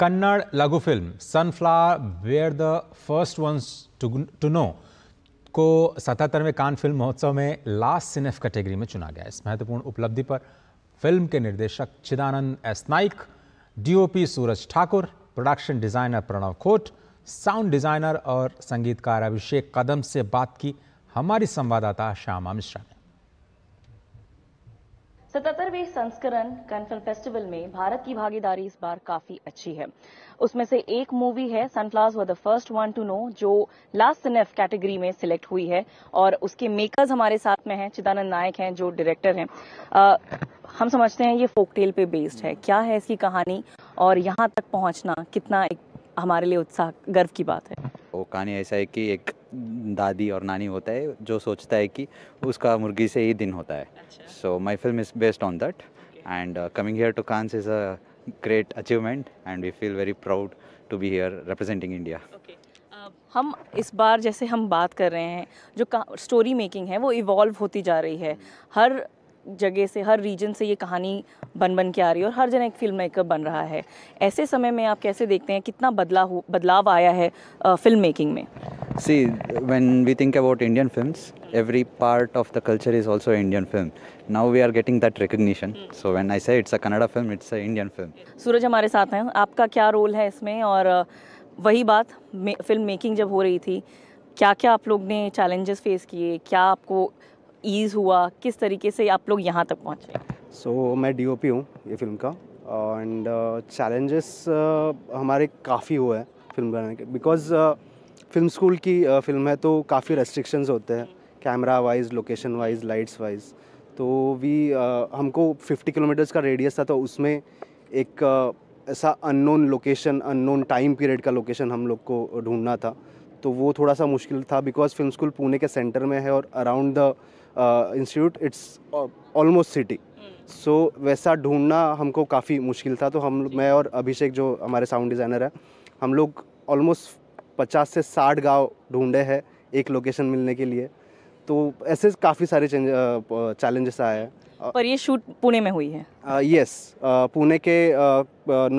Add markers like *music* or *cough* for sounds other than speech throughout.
कन्नड़ लघु film sunflower were the first ones to know को सतहत्तरवें कान फिल्म महोत्सव में लास्ट सिनेफ कैटेगरी में चुना गया इस महत्वपूर्ण उपलब्धि पर फिल्म के निर्देशक Chidananda S Naik DOP Suraj Thakur production designer Pranav Khot sound designer और संगीतकार अभिषेक कदम से बात की हमारी संवाददाता श्यामा मिश्रा ने सतहत्तरवें संस्करण कन फिल्म फेस्टिवल में भारत की भागीदारी इस बार काफी अच्छी है उसमें से एक मूवी है sunflowers were the first one to know जो लास्ट सिनेफ कैटेगरी में सिलेक्ट हुई है और उसके मेकर्स हमारे साथ में हैं चिदानंद नायक हैं जो डायरेक्टर हैं हम समझते हैं ये फोकटेल पे बेस्ड है क्या है इसकी कहानी और यहाँ तक पहुँचना कितना एक हमारे लिए उत्साह गर्व की बात है वो कहानी ऐसा है कि एक दादी और नानी होता है जो सोचता है कि उसका मुर्गी से ही दिन होता है so my film is based on that and coming here to Cannes is a great achievement and we feel very proud to be here representing India हम इस बार जैसे हम बात कर रहे हैं जो स्टोरी मेकिंग है वो इवॉल्व होती जा रही है हर जगह से हर रीजन से ये कहानी बन बन के आ रही है और हर जन एक फिल्म मेकर बन रहा है ऐसे समय में आप कैसे देखते हैं कितना बदलाव बदलाव आया है फिल्म uh, मेकिंग में See, when we think about Indian films, every part of the culture is also Indian film. Now we are getting that recognition. So when I say it's a Kannada film, it's a Indian film. Suraj हमारे साथ हैं आपका क्या role है इसमें और वही बात फिल्म मेकिंग जब हो रही थी क्या क्या आप लोग ने चैलेंजेस फेस किए क्या आपको ईज़ हुआ किस तरीके से आप लोग यहाँ तक पहुँचे सो so, मैं डीओपी हूँ ये फिल्म का एंड चैलेंजेस uh, uh, हमारे काफ़ी हुआ है फिल्म बनाने के बिकॉज uh, फिल्म स्कूल की फिल्म है तो काफ़ी रेस्ट्रिक्शंस होते हैं camera wise location wise lights wise तो वी हमको 50 किलोमीटर्स का रेडियस था तो उसमें एक ऐसा unknown location unknown time period का लोकेशन हम लोग को ढूंढना था तो वो थोड़ा सा मुश्किल था बिकॉज फिल्म स्कूल पुणे के सेंटर में है और around the institute it's almost city so वैसा ढूंढना हमको काफ़ी मुश्किल था तो हम मैं और अभिषेक जो हमारे साउंड डिज़ाइनर है हम लोग ऑलमोस्ट पचास से साठ गांव ढूंढे हैं एक लोकेशन मिलने के लिए तो ऐसे काफ़ी सारे चैलेंजेस आए हैं पर ये शूट पुणे में हुई है यस पुणे के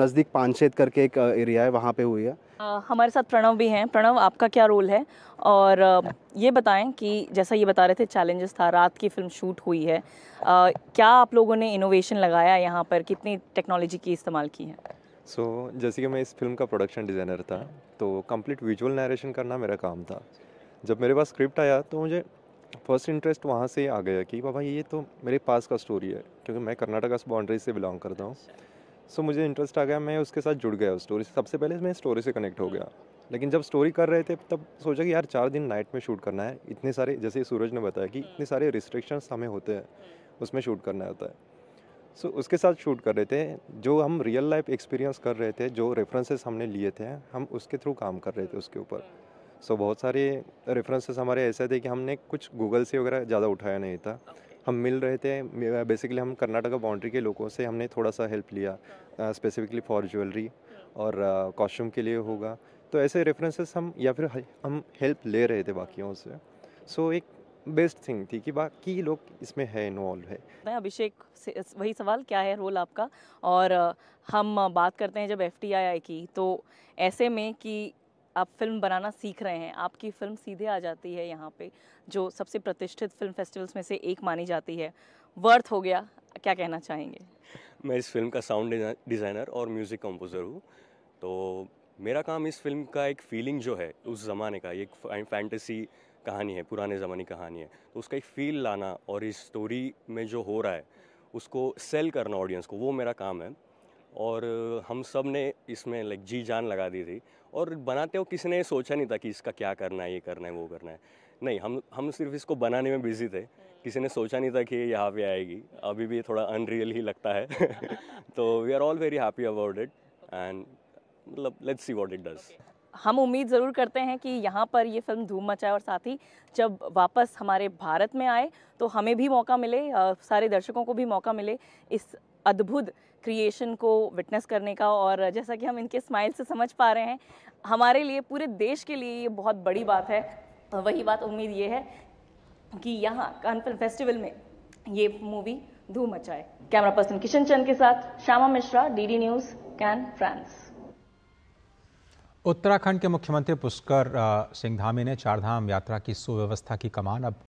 नज़दीक पानछेद करके एक एरिया है वहाँ पे हुई है आ, हमारे साथ प्रणव भी हैं प्रणव आपका क्या रोल है और ये बताएं कि जैसा ये बता रहे थे चैलेंजेस था रात की फिल्म शूट हुई है आ, क्या आप लोगों ने इनोवेशन लगाया यहाँ पर कितनी टेक्नोलॉजी की इस्तेमाल की है सो so, जैसे कि मैं इस फिल्म का प्रोडक्शन डिज़ाइनर था तो कंप्लीट विजुअल नरेशन करना मेरा काम था जब मेरे पास स्क्रिप्ट आया तो मुझे फर्स्ट इंटरेस्ट वहाँ से आ गया कि बाबा ये तो मेरे पास का स्टोरी है क्योंकि मैं कर्नाटका बाउंड्री से बिलोंग करता हूँ सो so, मुझे इंटरेस्ट आ गया मैं उसके साथ जुड़ गया उस स्टोरी से सबसे पहले मैं स्टोरी से कनेक्ट हो गया लेकिन जब स्टोरी कर रहे थे तब सोचा कि यार चार दिन नाइट में शूट करना है इतने सारे जैसे सूरज ने बताया कि इतने सारे रिस्ट्रिक्शंस हमें होते हैं उसमें शूट करना होता है सो so, उसके साथ शूट कर रहे थे जो हम रियल लाइफ एक्सपीरियंस कर रहे थे जो रेफरेंसेस हमने लिए थे हम उसके थ्रू काम कर रहे थे उसके ऊपर सो so, बहुत सारे रेफरेंसेस हमारे ऐसे थे कि हमने कुछ गूगल से वगैरह ज़्यादा उठाया नहीं था हम मिल रहे थे बेसिकली हम कर्नाटका बाउंड्री के लोगों से हमने थोड़ा सा हेल्प लिया स्पेसिफिकली फॉर ज्वेलरी और कॉस्ट्यूम के लिए होगा तो ऐसे रेफरेंसेस हम या फिर हम हेल्प ले रहे थे बाकियों से सो so, एक बेस्ट थिंग थी कि बाकी लोग इसमें है इन्वॉल्व है अभिषेक वही सवाल क्या है रोल आपका और हम बात करते हैं जब एफ टी आई आई की तो ऐसे में कि आप फिल्म बनाना सीख रहे हैं आपकी फिल्म सीधे आ जाती है यहाँ पे जो सबसे प्रतिष्ठित फिल्म फेस्टिवल्स में से एक मानी जाती है वर्थ हो गया क्या कहना चाहेंगे मैं इस फिल्म का साउंड डिज़ाइनर और म्यूज़िक कंपोज़र हूँ तो मेरा काम इस फिल्म का एक फीलिंग जो है उस ज़माने का एक फैंटेसी कहानी है पुराने ज़माने की कहानी है तो उसका एक फील लाना और इस स्टोरी में जो हो रहा है उसको सेल करना ऑडियंस को वो मेरा काम है और हम सब ने इसमें लाइक जी जान लगा दी थी और बनाते हो किसी ने सोचा नहीं था कि इसका क्या करना है ये करना है वो करना है नहीं हम हम सिर्फ इसको बनाने में बिजी थे किसी ने सोचा नहीं था कि ये यहाँ पे आएगी अभी भी थोड़ा अनरियल ही लगता है *laughs* तो we are all very happy about it and मतलब let's see what it does हम उम्मीद ज़रूर करते हैं कि यहाँ पर ये फिल्म धूम मचाए और साथ ही जब वापस हमारे भारत में आए तो हमें भी मौका मिले सारे दर्शकों को भी मौका मिले इस अद्भुत क्रिएशन को विटनेस करने का और जैसा कि हम इनके स्माइल से समझ पा रहे हैं हमारे लिए पूरे देश के लिए ये बहुत बड़ी बात है वही बात उम्मीद ये है कि यहाँ कान फिल्म फेस्टिवल में ये मूवी धूम मचाए कैमरा पर्सन किशन चंद के साथ Shyama Mishra DD news Cannes France Uttarakhand के मुख्यमंत्री पुष्कर सिंह धामी ने चारधाम यात्रा की सुव्यवस्था की कमान अब